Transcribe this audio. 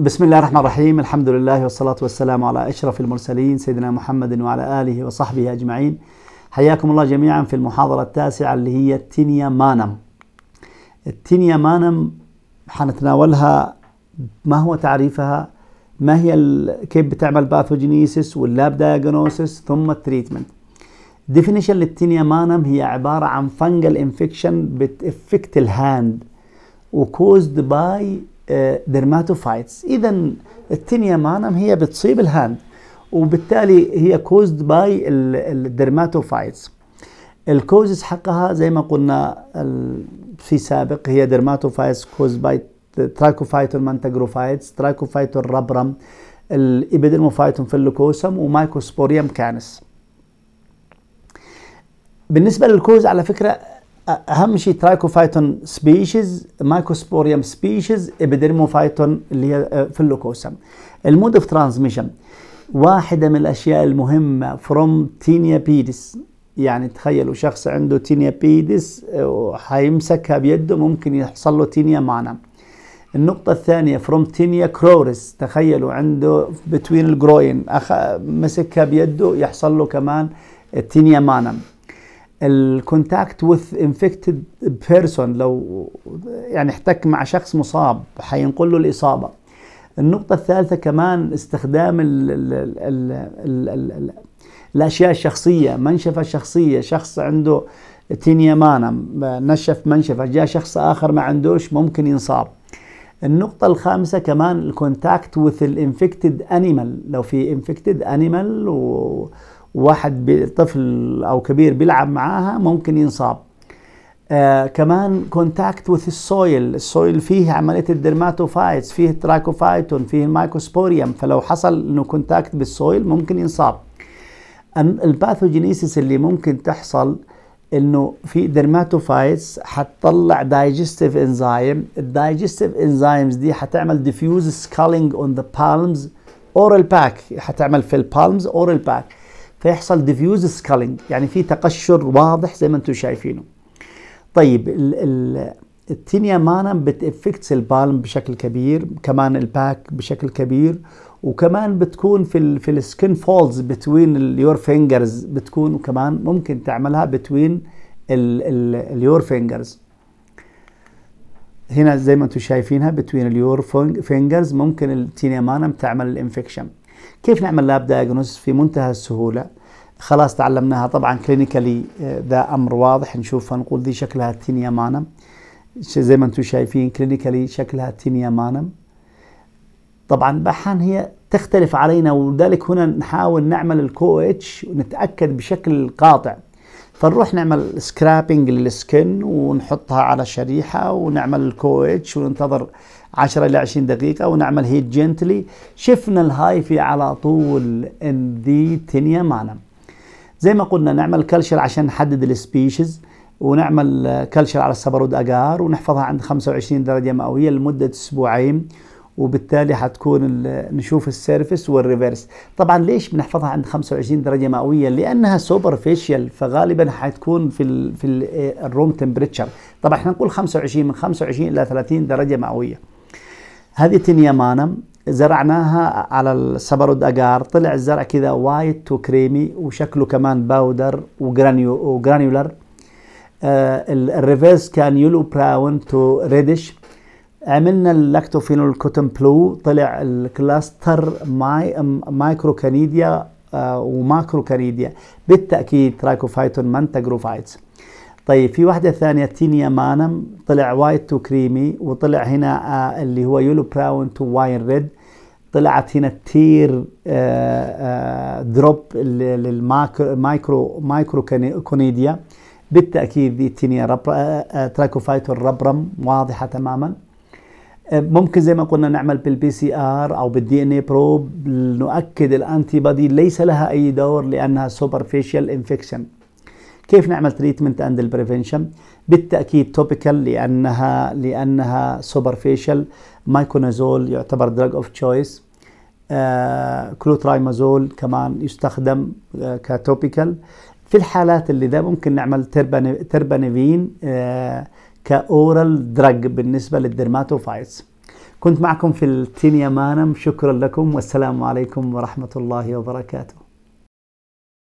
بسم الله الرحمن الرحيم الحمد لله والصلاة والسلام على أشرف المرسلين سيدنا محمد وعلى آله وصحبه أجمعين حياكم الله جميعا في المحاضرة التاسعة اللي هي التينيا مانم التينيا مانم حنتناولها ما هو تعريفها ما هي كيف بتعمل باثوجينيسيس واللاب دايجنوسيس ثم التريتمنت ديفينيشن للتينيا مانم هي عبارة عن فنجل انفكشن بتأفكت الهاند وكوزد باي درماتوفايتس اذا التينيا مانم هي بتصيب الهاند وبالتالي هي كوزد باي الدرماتوفايتس الكوزز حقها زي ما قلنا في سابق هي درماتوفايتس كوز باي ترايكوفايتون مانتاجروفايتس ترايكوفايتون ربرم الابيدرموفايتون فيلوكوسم ومايكوسبوريوم كانس بالنسبه للكوز على فكره اهم شيء ترايكوفايتون سبيشيز مايكوسبوريوم سبيشيز ابيدرموفايتون اللي هي اللوكوسم آه، المود اوف ترانزميشن واحده من الاشياء المهمه فروم تينيا بيدس يعني تخيلوا شخص عنده تينيا آه، بيدس وحيمسكها بيده ممكن يحصل له تينيا معنا النقطة الثانية فروم تينيا كرورس تخيلوا عنده بتوين الجروين أخ... مسكها بيده يحصل له كمان تينيا مانم الكونتاكت وذ انفكتد بيرسون لو يعني احتك مع شخص مصاب حينقل له الاصابه النقطه الثالثه كمان استخدام الـ الـ الـ الـ الـ الاشياء الشخصيه منشفه شخصيه شخص عنده مانا نشف منشفه جاء شخص اخر ما عندوش ممكن ينصاب النقطة الخامسة كمان الكونتاكت وذ الانفكتد انيمال لو في انفكتد انيمال و واحد طفل او كبير بيلعب معاها ممكن ينصاب آه كمان كونتاكت وذ السويل السويل فيه عمليه الدرماتوفايتس فيه التراكوفايتون فيه المايكوسبوريوم فلو حصل انه كونتاكت بالسويل ممكن ينصاب الباثوجينيسيس اللي ممكن تحصل انه في درماتوفايتس حتطلع دايجستيف انزايم الدايجستيف انزايمز دي حتعمل ديفيوز سكالينج اون ذا بالمز اورال باك حتعمل في البالمز اورال باك فيحصل ديفيوز سكالينج يعني في تقشر واضح زي ما انتم شايفينه طيب التينيا مانا بتأفكتس البالم بشكل كبير كمان الباك بشكل كبير وكمان بتكون في الـ في السكن فولز بتوين اليور فينجرز بتكون وكمان ممكن تعملها بتوين اليور فينجرز هنا زي ما انتم شايفينها بتوين اليور فينجرز ممكن التينيا مانم تعمل الانفكشن كيف نعمل لاب دايجنوز في منتهى السهوله خلاص تعلمناها طبعا كلينيكالي آه، ذا امر واضح نشوفها نقول دي شكلها تينيا مانم زي ما انتم شايفين كلينيكالي شكلها تينيا مانم طبعا بحان هي تختلف علينا ولذلك هنا نحاول نعمل الكو اتش ونتاكد بشكل قاطع فنروح نعمل سكرابنج للسكن ونحطها على شريحة ونعمل الكويتش وننتظر 10 إلى 20 دقيقة ونعمل هيت جنتلي شفنا الهايفي على طول ان ذي تنيا معنا زي ما قلنا نعمل كلشر عشان نحدد السبيشيز ونعمل كلشر على السبرود أجار ونحفظها عند 25 درجة مئوية لمدة أسبوعين وبالتالي حتكون نشوف السيرفس والريفرس طبعا ليش بنحفظها عند 25 درجه مئويه لانها سوبرفيشال فغالبا حتكون في الـ في آه، الروم تمبريتشر طبعا احنا نقول 25 من 25 الى 30 درجه مئويه هذه تنيامانم زرعناها على السبرود اجار طلع الزرع كذا وايت تو كريمي وشكله كمان باودر وجرانيو وجرانيولر آه الريفيرس كان يلو براون تو ريدش عملنا اللاكتوفينول كوتن بلو طلع الكلاستر ماي كانيديا آه، وماكرو كانيديا بالتاكيد ترايكوفايتون منتج طيب في واحدة ثانية تينيا مانم طلع وايت تو كريمي وطلع هنا آه، اللي هو يولو براون تو واين ريد طلعت هنا تير آه، دروب للمايكرو مايكرو, كونيديا بالتأكيد دي تينيا تراكوفايتو ربرم واضحة تماما ممكن زي ما قلنا نعمل بالبي سي ار او بالدي ان اي بروب نؤكد الانتي بادي ليس لها اي دور لانها سوبرفيشال انفكشن كيف نعمل تريتمنت اند البريفنشن بالتاكيد توبيكال لانها لانها سوبرفيشال مايكونازول يعتبر دراج اوف آه، تشويس كلوترايمازول كمان يستخدم آه، كتوبيكال في الحالات اللي ده ممكن نعمل تربانيفين آه كأورال دراج بالنسبة للدرماتوفايتس كنت معكم في التينيا مانم شكرا لكم والسلام عليكم ورحمة الله وبركاته